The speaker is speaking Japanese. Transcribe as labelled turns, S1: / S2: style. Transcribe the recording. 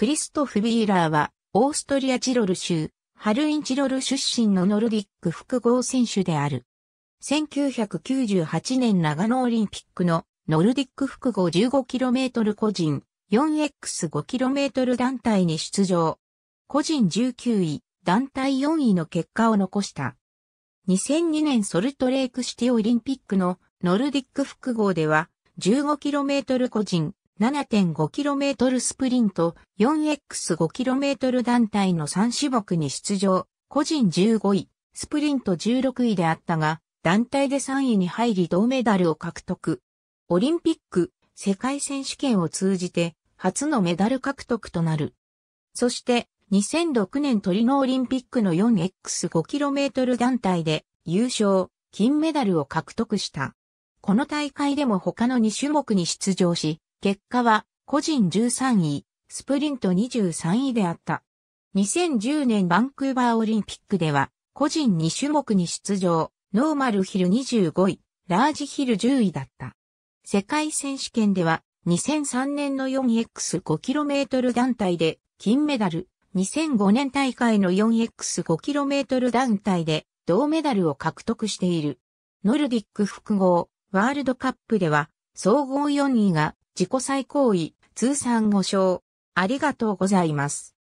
S1: クリストフ・ビーラーは、オーストリア・チロル州、ハルイン・チロル出身のノルディック複合選手である。1998年長野オリンピックのノルディック複合 15km 個人 4x5km 団体に出場。個人19位、団体4位の結果を残した。2002年ソルトレークシティオリンピックのノルディック複合では 15km 個人 7.5km スプリント 4x5km 団体の3種目に出場、個人15位、スプリント16位であったが、団体で3位に入り銅メダルを獲得。オリンピック、世界選手権を通じて初のメダル獲得となる。そして2006年トリノオリンピックの 4x5km 団体で優勝、金メダルを獲得した。この大会でも他の2種目に出場し、結果は個人13位、スプリント23位であった。2010年バンクーバーオリンピックでは、個人2種目に出場、ノーマルヒル25位、ラージヒル10位だった。世界選手権では、2003年の 4x5km 団体で金メダル、2005年大会の 4x5km 団体で銅メダルを獲得している。ノルディック複合ワールドカップでは総合4位が自己最高位、通算5勝。ありがとうございます。